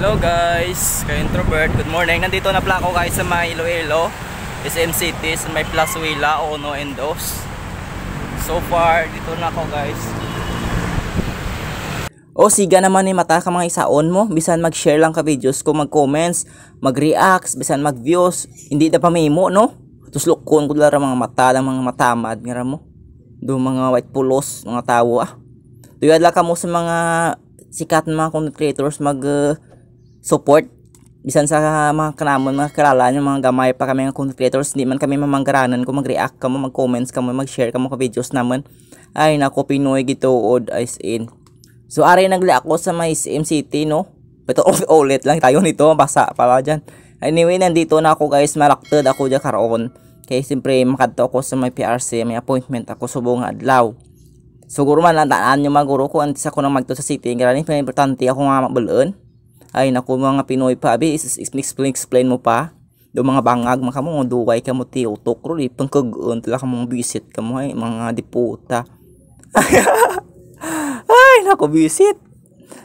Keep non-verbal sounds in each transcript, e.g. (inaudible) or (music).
Hello guys, kay Introvert, good morning. Nandito na pala ako guys sa may Iloilo, SM City, sa may Plazuela, Ono and Dos. So far, dito na ako guys. O siga naman ni mata ka mga isaon mo, bisan mag-share lang ka videos ko, mag-comments, mag-reacts, bisan mag-views, hindi na pa memo, no? Tuslok ko ko lang mga mata, lang mga matamad, nga mo. Do mga white pulos, mga tawo ah. Tuyad lang ka mo sa mga sikat na mga content creators mag uh, support bisan sa mga kanamon mga kalalaan yung mga gamay pa kami ng content creators hindi man kami mamanggaranan kung mag-react kamo mag-comments kamo mag-share kamo ka videos naman ay nako Pinoy od is in so ari nagla ako sa may SM City no pero (laughs) ulit lang tayo nito basa pala dyan anyway nandito na ako guys malaktad ako dyan karoon kaya siyempre makadto ako sa may PRC may appointment ako subong adlaw Siguro man, lang yung mga maguro ko, antes ako nang magto sa city. Ganun, importante ako nga mabuloon. Ay naku mga Pinoy pabi, explain explain mo pa. Do mga bangag man kamo duway kamo ti utok ro ipang kagun tala kamo bisit kamo ay mga diputa. (laughs) ay naku bisit.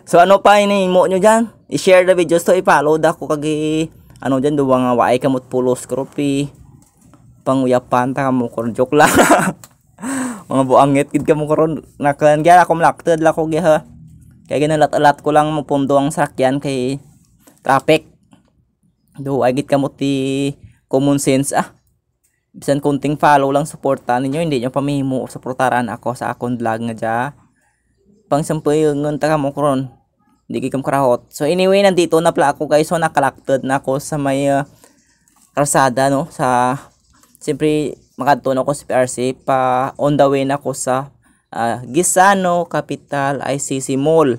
So ano pa ini mo nyo diyan? I-share the videos to i-follow da ko kagi ano diyan duwa nga ah, waay kamot pulos kropi. Panguyapan ta kamo ko joke lang. (laughs) mga buangit kid kamo karon nakalan gyala kom laktad la ko gyud kaya ginalat-alat ko lang mupundo ang sakyan kay traffic. Do agit kamo ti common sense ah. Bisan kunting follow lang suporta ninyo, hindi nyo pamihimo suportaran ako sa akong vlog nga dya. Pang sampuyon ta kamo karon. Hindi kikam karahot. So anyway, nandito na pala ako guys. So nakalaktad na ako sa may uh, karsada no sa siyempre makadto na ako sa PRC pa on the way na ako sa uh, Gisano Capital ICC Mall.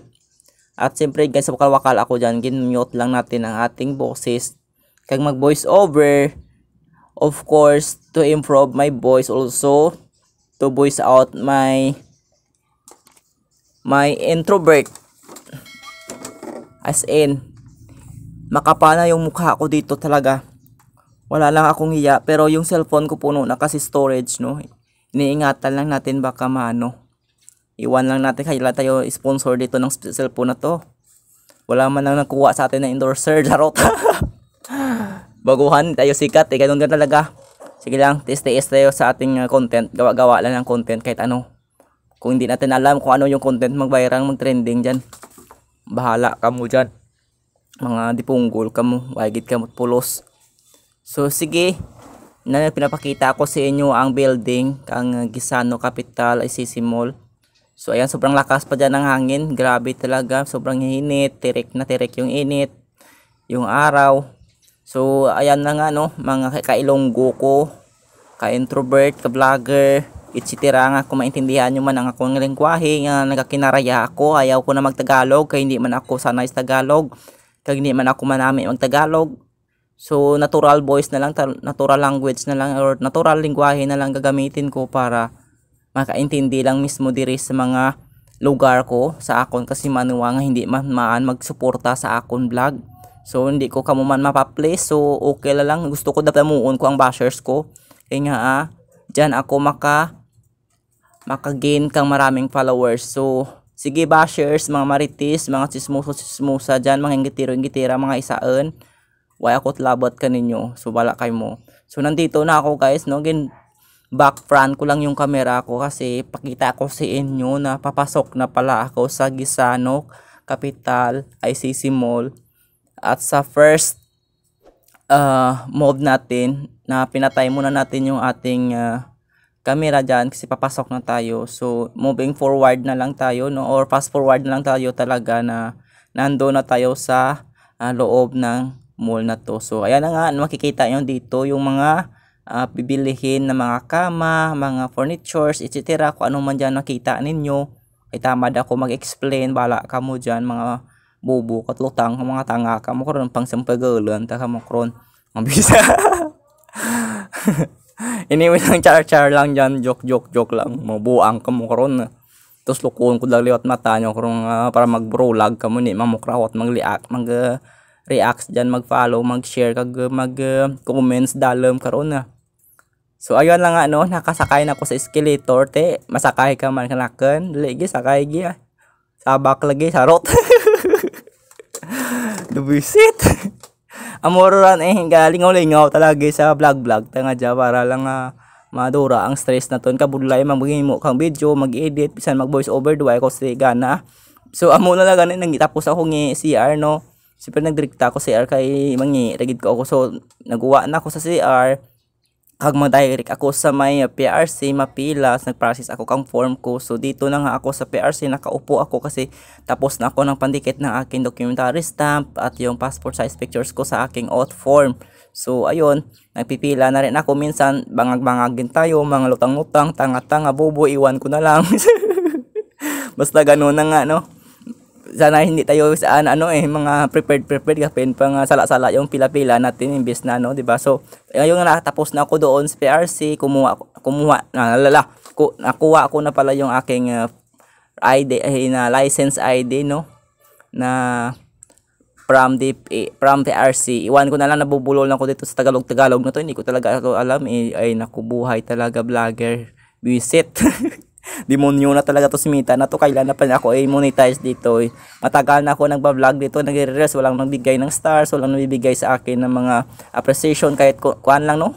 At siyempre guys, sa wakal-wakal ako dyan, ginmute lang natin ang ating boses. Kag mag voice over, of course, to improve my voice also, to voice out my my introvert. As in, makapana yung mukha ko dito talaga. Wala lang akong hiya, pero yung cellphone ko puno na kasi storage, no? Iniingatan lang natin baka maano. Iwan lang natin kaya tayo sponsor dito ng cellphone na to. Wala man lang nakuha sa atin na endorser. Jarot. (laughs) Baguhan tayo sikat. Eh, ganun ka talaga. Sige lang, tiis-tiis tayo sa ating uh, content. Gawa-gawa lang ng content kahit ano. Kung hindi natin alam kung ano yung content mag-viral, mag-trending dyan. Bahala ka mo dyan. Mga dipunggol ka mo. Wagit ka mo pulos. So, sige na pinapakita ko sa inyo ang building kang Gisano Capital ICC Mall So ayan, sobrang lakas pa dyan ng hangin. Grabe talaga, sobrang hinit. Tirik na tirik yung init. Yung araw. So ayan na nga no, mga kailonggo ko, ka-introvert, ka-vlogger, etc. Nga kung maintindihan nyo man ang akong lingwahe, nga nagkakinaraya ako, ayaw ko na magtagalog, kaya hindi man ako sanay sa Tagalog, kaya hindi man ako manami magtagalog. So natural voice na lang, natural language na lang, or natural lingwahe na lang gagamitin ko para makaintindi lang mismo diri sa mga lugar ko sa akon kasi manuwa nga hindi man maan magsuporta sa akon vlog. So hindi ko kamo man mapa mapaplace so okay la lang gusto ko dapamuon ko ang bashers ko. Kaya eh nga ah, dyan ako maka maka-gain kang maraming followers. So sige bashers, mga marites, mga sismuso sismusa dyan, mga ingitiro ingitira, mga isaon. Why ako ka ninyo? So wala kayo mo. So nandito na ako guys, no? Gin back front ko lang yung camera ko kasi pakita ko sa inyo na papasok na pala ako sa Gisano Capital ICC Mall at sa first uh, ah, mode natin na pinatay muna natin yung ating uh, camera dyan kasi papasok na tayo so moving forward na lang tayo no or fast forward na lang tayo talaga na nando na tayo sa uh, loob ng mall na to so ayan na nga makikita nyo dito yung mga uh, bibilihin ng mga kama, mga furnitures, etc. Kung anong man dyan nakita ninyo, ay tamad ako mag-explain, bala ka mo dyan, mga bubo, katlutang, mga tanga ka mo karon pang sampagalan, taka mo karon mabisa. bisa. Iniwi (laughs) lang char-char lang dyan, joke-joke-joke lang, mabuang ka mo karon Tapos lukon ko lang liwat mata nyo kung uh, ah, para mag-brolag ka mo ni, mamukrawat, mag-react, mag-react uh, dyan, mag-follow, mag-share, kag mag-comments ah, uh, dalam karon na. So ayun lang nga no, nakasakay na ko sa escalator te, masakay ka man kanakan, dili gi sakay gi. Ah. Sabak lagi sarot. (laughs) Dubisit. Amoran eh galingaw-lingaw talaga sa vlog-vlog tanga ja para lang uh, madura ang stress na ton kabudlay mamagin mo kang video, mag-edit bisan mag voice over duwa ko sa gana. So amo na lang ganin nangitapos ako ni CR no. Siyempre nagdirekta ako sa CR kay mangi ragid ko ako so naguwa na ako sa CR kag magdirect ako sa may PRC mapilas nag-process ako kang form ko so dito na nga ako sa PRC nakaupo ako kasi tapos na ako ng pandikit ng aking documentary stamp at yung passport size pictures ko sa aking auth form so ayun nagpipila na rin ako minsan bangag-bangag din tayo mga lutang-lutang tanga-tanga bobo iwan ko na lang (laughs) basta ganun na nga no sana hindi tayo sa ano, ano eh mga prepared prepared kasi pang sala-sala yung pila-pila natin imbes na ano, 'di ba? So, ngayon na tapos na ako doon sa PRC, kumuha kumuha na lala, ku, nakuha ako na pala yung aking uh, ID eh, na license ID no na from the from PRC. Iwan ko na lang nabubulol na ko dito sa Tagalog Tagalog na to. Hindi ko talaga ako alam eh, ay nakubuhay talaga vlogger. Visit. (laughs) Demonyo na talaga to si Mita. Na to kailan na pa ako ay eh, monetize dito. Eh. Matagal na ako nagba-vlog dito, nagre-reels, walang nagbigay ng stars, walang nabibigay sa akin ng mga appreciation kahit ku kuan lang no.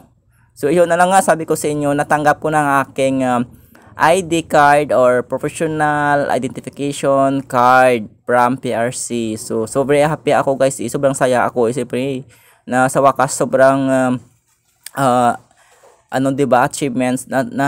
So iyon na lang nga sabi ko sa inyo, natanggap ko ng aking um, ID card or professional identification card from PRC. So, sobrang happy ako guys. Eh. Sobrang saya ako. Eh. Siyempre, na sa wakas sobrang um, uh, ano 'di ba achievements na, na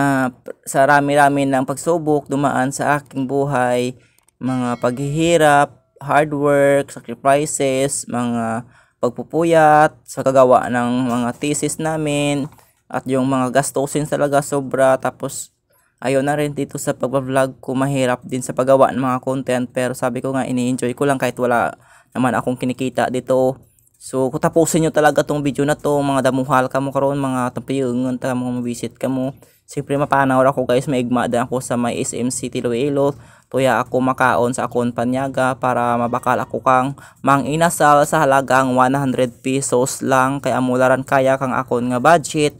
sa rami-rami ng pagsubok dumaan sa aking buhay, mga paghihirap, hard work, sacrifices, mga pagpupuyat sa kagawa ng mga thesis namin at yung mga gastusin talaga sobra tapos ayaw na rin dito sa pagbablog ko mahirap din sa paggawa ng mga content pero sabi ko nga ini-enjoy ko lang kahit wala naman akong kinikita dito So, kung tapusin nyo talaga tong video na to, mga damuhal ka mo karon mga tampiyong, ta mo visit ka mo. Siyempre, mapanaw ako guys, maigmada ako sa may SM City Tiloelo. Tuya ako makaon sa akon panyaga para mabakal ako kang manginasal inasal sa halagang 100 pesos lang. Kaya mularan kaya kang akong nga budget.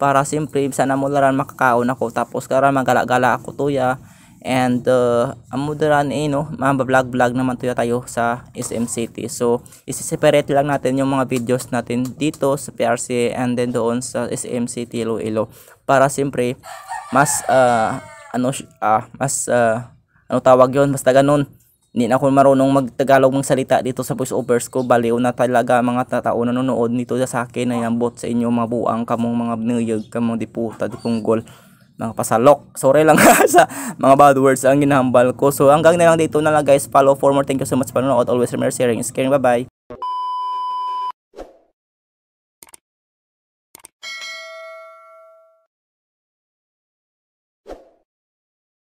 Para simple, sana mularan makakaon ako. Tapos karan magalagala ako tuya And uh, ang eh no, mabablog vlog naman tayo tayo sa SM City. So, isiseparate lang natin yung mga videos natin dito sa PRC and then doon sa SM City Iloilo para siyempre mas uh, ano uh, mas uh, ano tawag yon basta ganun hindi na ako marunong magtagalog salita dito sa voice overs ko baliw na talaga mga tao nanonood nito sa akin ay ambot sa inyo mga buang kamong mga niyog kamong diputa kong goal mga pasalok. Sorry lang (laughs) sa mga bad words ang ginahambal ko. So hanggang na lang dito na lang guys. Follow for more. Thank you so much panonood. Always remember sharing is caring. Bye-bye.